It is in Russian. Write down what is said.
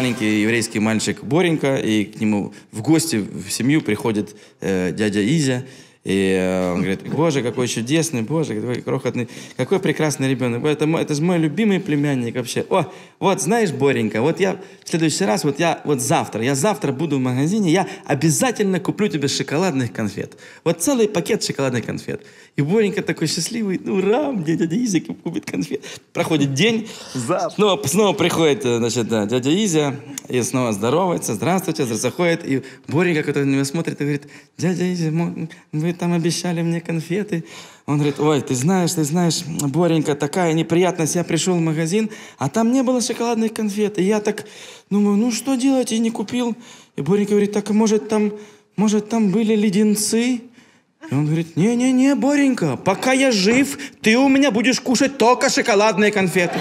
маленький еврейский мальчик Боренька, и к нему в гости в семью приходит э, дядя Изя, и э, он говорит, боже, какой чудесный, боже, какой крохотный, какой прекрасный ребенок. Это, мой, это же мой любимый племянник вообще. О, вот знаешь, Боренька, вот я в следующий раз, вот я вот завтра, я завтра буду в магазине, я обязательно куплю тебе шоколадных конфет. Вот целый пакет шоколадных конфет. И Боренька такой счастливый, ну ура, мне дядя Изя купит конфет. Проходит день, снова, снова приходит, э, значит, дядя Изя, и снова здоровается, здравствуйте, заходит. И Боренька, который на него смотрит, и говорит, дядя Изя, вы там обещали мне конфеты. Он говорит, ой, ты знаешь, ты знаешь, Боренька, такая неприятность. Я пришел в магазин, а там не было шоколадных конфет. И я так думаю, ну что делать, и не купил. И Боренька говорит, так может там, может там были леденцы? И он говорит, не-не-не, Боренька, пока я жив, ты у меня будешь кушать только шоколадные конфеты.